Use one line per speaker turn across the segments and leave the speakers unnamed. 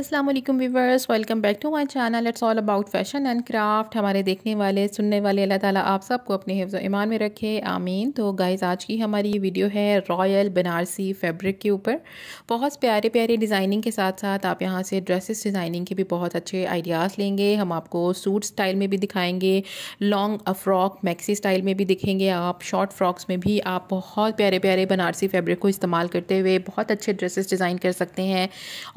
अस्सलाम वालेकुम viewers welcome back to my channel it's all about fashion and craft हमारे देखने वाले सुनने वाले अल्लाह ताला आप सबको अपने हिफ्ज़ ईमान में रखे आमीन तो गाइज आज की हमारी ये वीडियो है रॉयल बनारसी फैब्रिक के ऊपर बहुत प्यारे प्यारे डिज़ाइनिंग के साथ साथ आप यहाँ से ड्रेसेस डिज़ाइनिंग के भी बहुत अच्छे आइडियाज़ लेंगे हम आपको सूट स्टाइल में भी दिखाएँगे लॉन्ग फ्रॉक मैक्सी स्टाइल में भी दिखेंगे आप शॉर्ट फ्रॉक्स में भी आप बहुत प्यारे प्यारे बनारसी फैब्रिक को इस्तेमाल करते हुए बहुत अच्छे ड्रेसेस डिज़ाइन कर सकते हैं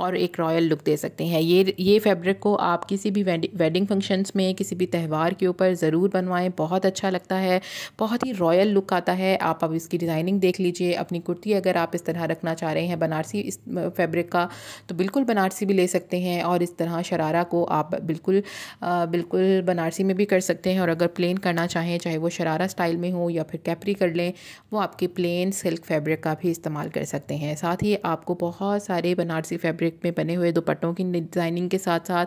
और एक रॉयल लुक दे सकते हैं ये ये फैब्रिक को आप किसी भी वेडिंग फंक्शंस में किसी भी त्यौहार के ऊपर ज़रूर बनवाएं बहुत अच्छा लगता है बहुत ही रॉयल लुक आता है आप अब इसकी डिज़ाइनिंग देख लीजिए अपनी कुर्ती अगर आप इस तरह रखना चाह रहे हैं बनारसी इस फैब्रिक का तो बिल्कुल बनारसी भी ले सकते हैं और इस तरह शरारा को आप बिल्कुल बिल्कुल बनारसी में भी कर सकते हैं और अगर प्लेन करना चाहें चाहे वो शरारा स्टाइल में हो या फिर कैपरी कर लें वो आपके प्लेन सिल्क फैब्रिक का भी इस्तेमाल कर सकते हैं साथ ही आपको बहुत सारे बनारसी फैब्रिक में बने हुए दोपट्टे दुपट्टों की डिज़ाइनिंग के साथ साथ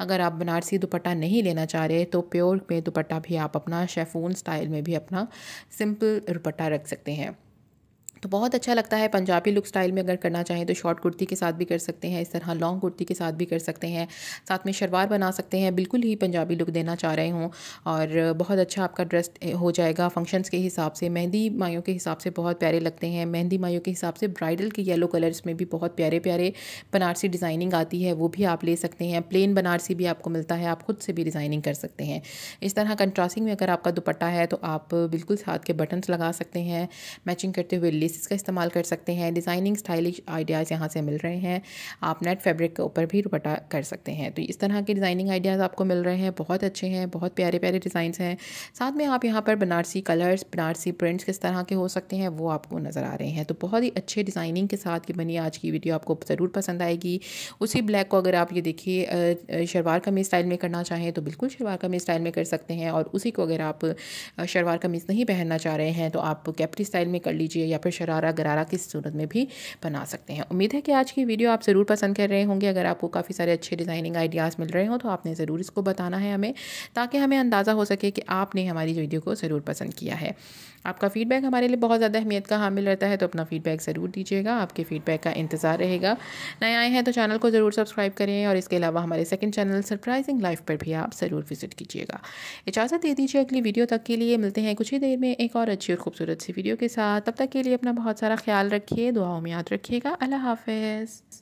अगर आप बनारसी दुपट्टा नहीं लेना चाह रहे तो प्योर में दुपट्टा भी आप अपना शेफून स्टाइल में भी अपना सिंपल दुपट्टा रख सकते हैं तो बहुत अच्छा लगता है पंजाबी लुक स्टाइल में अगर करना चाहें तो शॉर्ट कुर्ती के साथ भी कर सकते हैं इस तरह लॉन्ग कुर्ती के साथ भी कर सकते हैं साथ में शलवार बना सकते हैं बिल्कुल ही पंजाबी लुक देना चाह रहे हों और बहुत अच्छा आपका ड्रेस हो जाएगा फंक्शंस के हिसाब से मेहंदी माइयों के हिसाब से बहुत प्यारे लगते हैं मेहंदी माइयों के हिसाब से ब्राइडल के येलो कलर्स में भी बहुत प्यारे प्यारे बनारसी डिज़ाइनिंग आती है वो भी आप ले सकते हैं प्लेन बनारसी भी आपको मिलता है आप खुद से भी डिज़ाइनिंग कर सकते हैं इस तरह कंट्रास्टिंग में अगर आपका दुपट्टा है तो आप बिल्कुल साथ के बटन्स लगा सकते हैं मैचिंग करते हुए बेसिस का इस्तेमाल कर सकते हैं डिज़ाइनिंग स्टाइलिश आइडियाज़ यहाँ से मिल रहे हैं आप नेट फैब्रिक के ऊपर भी रुपटा कर सकते हैं तो इस तरह के डिज़ाइनिंग आइडियाज़ आपको मिल रहे हैं बहुत अच्छे हैं बहुत प्यारे प्यारे डिज़ाइन हैं साथ में आप यहाँ पर बनारसी कलर्स बनारसी प्रिंट्स किस तरह के हो सकते हैं वो आपको नज़र आ रहे हैं तो बहुत ही अच्छे डिज़ाइनिंग के साथ की बनी आज की वीडियो आपको ज़रूर पसंद आएगी उसी ब्लैक को अगर आप ये देखिए शलवार कमीज स्टाइल में करना चाहें तो बिल्कुल शलवार कमीज स्टाइल में कर सकते हैं और उसी को अगर आप शलवार कमीज़ नहीं पहनना चाह रहे हैं तो आप कैप्टी स्टाइल में कर लीजिए या फिर शरारा गरारा की सूरत में भी बना सकते हैं उम्मीद है कि आज की वीडियो आप ज़रूर पसंद कर रहे होंगे अगर आपको काफ़ी सारे अच्छे डिज़ाइनिंग आइडियाज़ मिल रहे हों तो आपने ज़रूर इसको बताना है हमें ताकि हमें अंदाज़ा हो सके कि आपने हमारी वीडियो को ज़रूर पसंद किया है आपका फ़ीडबैक हमारे लिए बहुत ज़्यादा अहमियत का हामिल रहता है तो अपना फ़ीडबैक ज़रूर दीजिएगा आपके फ़ीडबैक का इंतज़ार रहेगा नए आए हैं तो चैनल को ज़रूर सब्सक्राइब करें और इसके अलावा हमारे सेकंड चैनल सरप्राइजिंग लाइफ पर भी आप ज़रूर विज़िट कीजिएगा इजाज़त दे दीजिए अगली वीडियो तक के लिए मिलते हैं कुछ ही देर में एक और अच्छी और खूबसूरत सी वीडियो के साथ तब तक के लिए अपना अपना बहुत सारा ख्याल रखिए दुआओं में याद रखिएगा अल्लाह हाफिज़